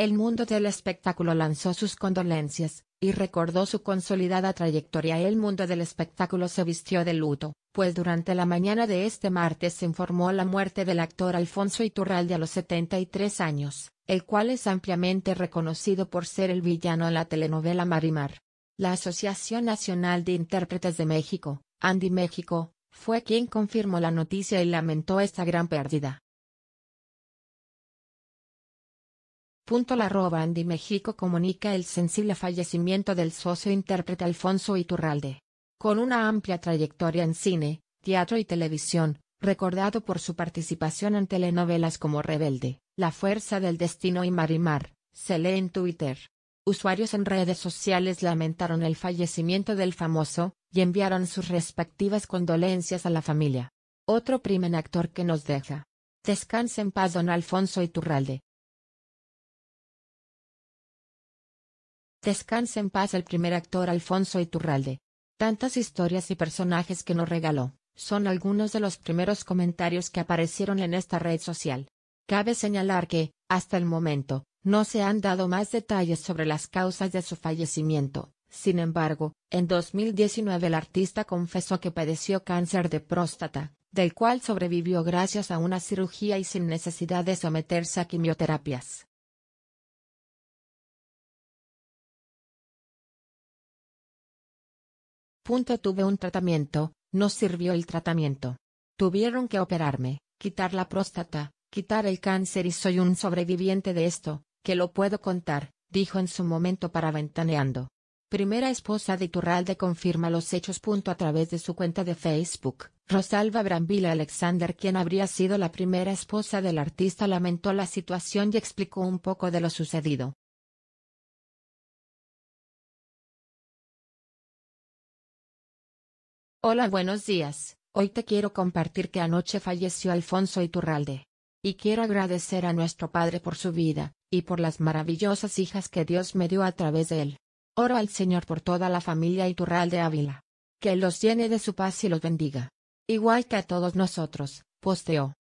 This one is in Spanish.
El mundo del espectáculo lanzó sus condolencias, y recordó su consolidada trayectoria. El mundo del espectáculo se vistió de luto, pues durante la mañana de este martes se informó la muerte del actor Alfonso Iturralde a los 73 años, el cual es ampliamente reconocido por ser el villano en la telenovela Marimar. La Asociación Nacional de Intérpretes de México, Andi México, fue quien confirmó la noticia y lamentó esta gran pérdida. La arroba Andy México comunica el sensible fallecimiento del socio intérprete Alfonso Iturralde. Con una amplia trayectoria en cine, teatro y televisión, recordado por su participación en telenovelas como Rebelde, La Fuerza del Destino y Marimar, se lee en Twitter. Usuarios en redes sociales lamentaron el fallecimiento del famoso, y enviaron sus respectivas condolencias a la familia. Otro primer actor que nos deja. Descanse en paz don Alfonso Iturralde, Descanse en paz el primer actor Alfonso Iturralde. Tantas historias y personajes que nos regaló, son algunos de los primeros comentarios que aparecieron en esta red social. Cabe señalar que, hasta el momento, no se han dado más detalles sobre las causas de su fallecimiento. Sin embargo, en 2019 el artista confesó que padeció cáncer de próstata, del cual sobrevivió gracias a una cirugía y sin necesidad de someterse a quimioterapias. Tuve un tratamiento, no sirvió el tratamiento. Tuvieron que operarme, quitar la próstata, quitar el cáncer y soy un sobreviviente de esto, que lo puedo contar, dijo en su momento para Ventaneando. Primera esposa de Iturralde confirma los hechos. punto A través de su cuenta de Facebook, Rosalba Brambila Alexander, quien habría sido la primera esposa del artista, lamentó la situación y explicó un poco de lo sucedido. Hola, buenos días. Hoy te quiero compartir que anoche falleció Alfonso Iturralde. Y quiero agradecer a nuestro Padre por su vida, y por las maravillosas hijas que Dios me dio a través de él. Oro al Señor por toda la familia Iturralde Ávila. Que los llene de su paz y los bendiga. Igual que a todos nosotros, posteó.